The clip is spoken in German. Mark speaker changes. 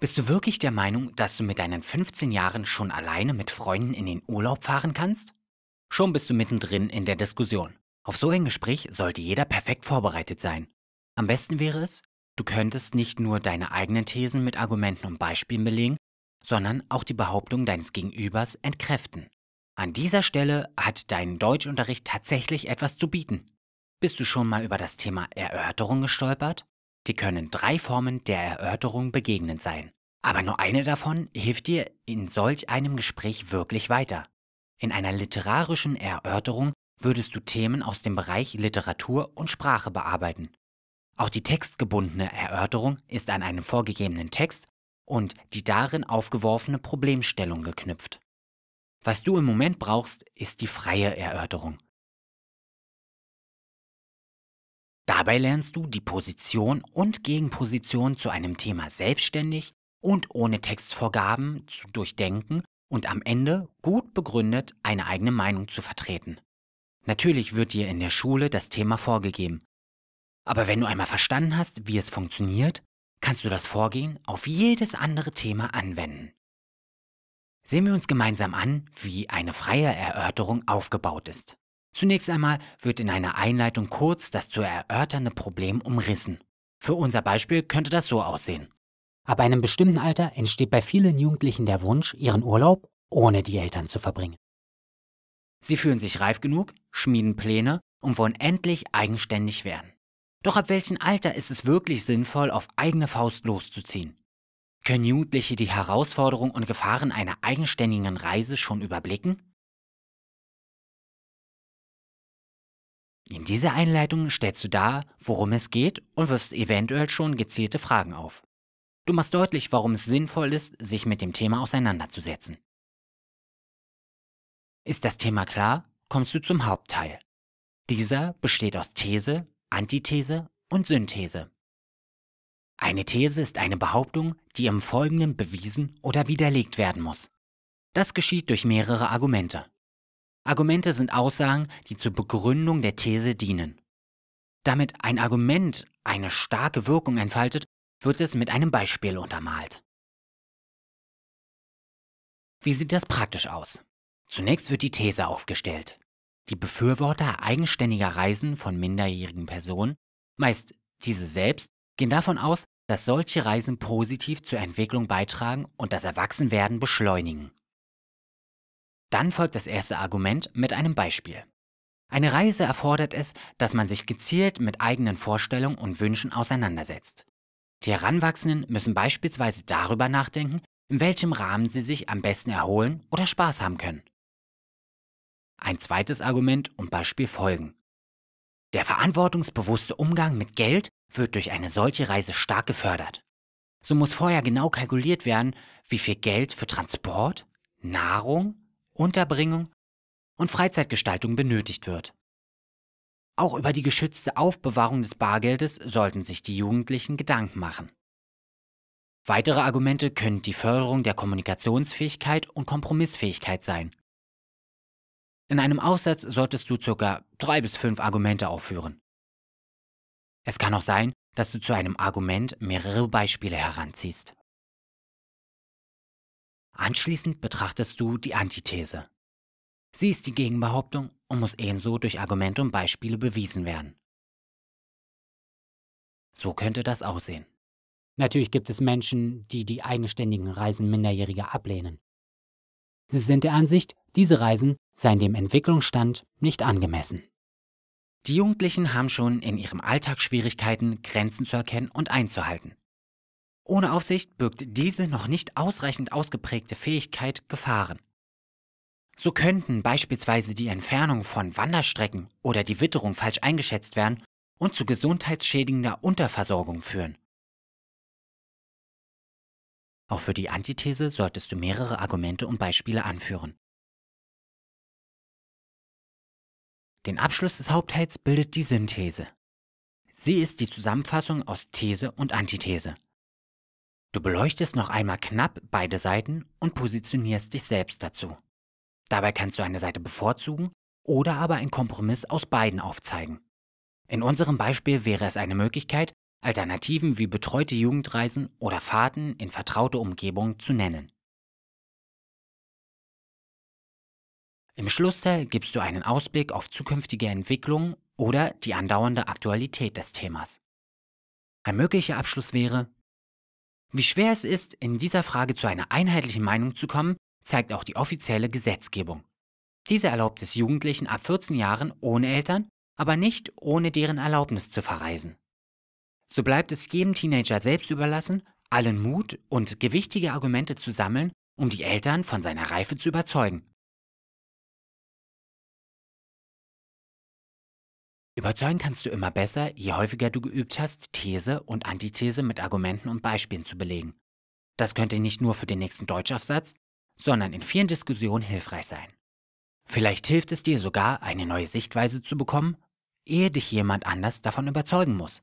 Speaker 1: Bist du wirklich der Meinung, dass du mit deinen 15 Jahren schon alleine mit Freunden in den Urlaub fahren kannst? Schon bist du mittendrin in der Diskussion. Auf so ein Gespräch sollte jeder perfekt vorbereitet sein. Am besten wäre es, du könntest nicht nur deine eigenen Thesen mit Argumenten und Beispielen belegen, sondern auch die Behauptung deines Gegenübers entkräften. An dieser Stelle hat dein Deutschunterricht tatsächlich etwas zu bieten. Bist du schon mal über das Thema Erörterung gestolpert? Die können drei Formen der Erörterung begegnend sein. Aber nur eine davon hilft dir in solch einem Gespräch wirklich weiter. In einer literarischen Erörterung würdest du Themen aus dem Bereich Literatur und Sprache bearbeiten. Auch die textgebundene Erörterung ist an einen vorgegebenen Text und die darin aufgeworfene Problemstellung geknüpft. Was du im Moment brauchst, ist die freie Erörterung. Dabei lernst du die Position und Gegenposition zu einem Thema selbstständig und ohne Textvorgaben zu durchdenken und am Ende gut begründet eine eigene Meinung zu vertreten. Natürlich wird dir in der Schule das Thema vorgegeben. Aber wenn du einmal verstanden hast, wie es funktioniert, kannst du das Vorgehen auf jedes andere Thema anwenden. Sehen wir uns gemeinsam an, wie eine freie Erörterung aufgebaut ist. Zunächst einmal wird in einer Einleitung kurz das zu erörternde Problem umrissen. Für unser Beispiel könnte das so aussehen. Ab einem bestimmten Alter entsteht bei vielen Jugendlichen der Wunsch, ihren Urlaub ohne die Eltern zu verbringen. Sie fühlen sich reif genug, schmieden Pläne und wollen endlich eigenständig werden. Doch ab welchem Alter ist es wirklich sinnvoll, auf eigene Faust loszuziehen? Können Jugendliche die Herausforderungen und Gefahren einer eigenständigen Reise schon überblicken? In dieser Einleitung stellst du dar, worum es geht und wirfst eventuell schon gezielte Fragen auf. Du machst deutlich, warum es sinnvoll ist, sich mit dem Thema auseinanderzusetzen. Ist das Thema klar, kommst du zum Hauptteil. Dieser besteht aus These, Antithese und Synthese. Eine These ist eine Behauptung, die im Folgenden bewiesen oder widerlegt werden muss. Das geschieht durch mehrere Argumente. Argumente sind Aussagen, die zur Begründung der These dienen. Damit ein Argument eine starke Wirkung entfaltet, wird es mit einem Beispiel untermalt. Wie sieht das praktisch aus? Zunächst wird die These aufgestellt. Die Befürworter eigenständiger Reisen von minderjährigen Personen, meist diese selbst, gehen davon aus, dass solche Reisen positiv zur Entwicklung beitragen und das Erwachsenwerden beschleunigen. Dann folgt das erste Argument mit einem Beispiel. Eine Reise erfordert es, dass man sich gezielt mit eigenen Vorstellungen und Wünschen auseinandersetzt. Die Heranwachsenden müssen beispielsweise darüber nachdenken, in welchem Rahmen sie sich am besten erholen oder Spaß haben können. Ein zweites Argument und Beispiel folgen. Der verantwortungsbewusste Umgang mit Geld wird durch eine solche Reise stark gefördert. So muss vorher genau kalkuliert werden, wie viel Geld für Transport, Nahrung, Unterbringung und Freizeitgestaltung benötigt wird. Auch über die geschützte Aufbewahrung des Bargeldes sollten sich die Jugendlichen Gedanken machen. Weitere Argumente können die Förderung der Kommunikationsfähigkeit und Kompromissfähigkeit sein. In einem Aussatz solltest du ca. drei bis fünf Argumente aufführen. Es kann auch sein, dass du zu einem Argument mehrere Beispiele heranziehst. Anschließend betrachtest du die Antithese. Sie ist die Gegenbehauptung und muss ebenso durch Argumente und Beispiele bewiesen werden. So könnte das aussehen. Natürlich gibt es Menschen, die die eigenständigen Reisen Minderjähriger ablehnen. Sie sind der Ansicht, diese Reisen seien dem Entwicklungsstand nicht angemessen. Die Jugendlichen haben schon in ihrem Alltag Schwierigkeiten, Grenzen zu erkennen und einzuhalten. Ohne Aufsicht birgt diese noch nicht ausreichend ausgeprägte Fähigkeit Gefahren. So könnten beispielsweise die Entfernung von Wanderstrecken oder die Witterung falsch eingeschätzt werden und zu gesundheitsschädigender Unterversorgung führen. Auch für die Antithese solltest du mehrere Argumente und Beispiele anführen. Den Abschluss des Hauptteils bildet die Synthese. Sie ist die Zusammenfassung aus These und Antithese. Du beleuchtest noch einmal knapp beide Seiten und positionierst dich selbst dazu. Dabei kannst du eine Seite bevorzugen oder aber einen Kompromiss aus beiden aufzeigen. In unserem Beispiel wäre es eine Möglichkeit, Alternativen wie betreute Jugendreisen oder Fahrten in vertraute Umgebungen zu nennen. Im Schlussteil gibst du einen Ausblick auf zukünftige Entwicklungen oder die andauernde Aktualität des Themas. Ein möglicher Abschluss wäre, wie schwer es ist, in dieser Frage zu einer einheitlichen Meinung zu kommen, zeigt auch die offizielle Gesetzgebung. Diese erlaubt es Jugendlichen ab 14 Jahren ohne Eltern, aber nicht ohne deren Erlaubnis zu verreisen. So bleibt es jedem Teenager selbst überlassen, allen Mut und gewichtige Argumente zu sammeln, um die Eltern von seiner Reife zu überzeugen Überzeugen kannst du immer besser, je häufiger du geübt hast, These und Antithese mit Argumenten und Beispielen zu belegen. Das könnte nicht nur für den nächsten Deutschaufsatz, sondern in vielen Diskussionen hilfreich sein. Vielleicht hilft es dir sogar, eine neue Sichtweise zu bekommen, ehe dich jemand anders davon überzeugen muss.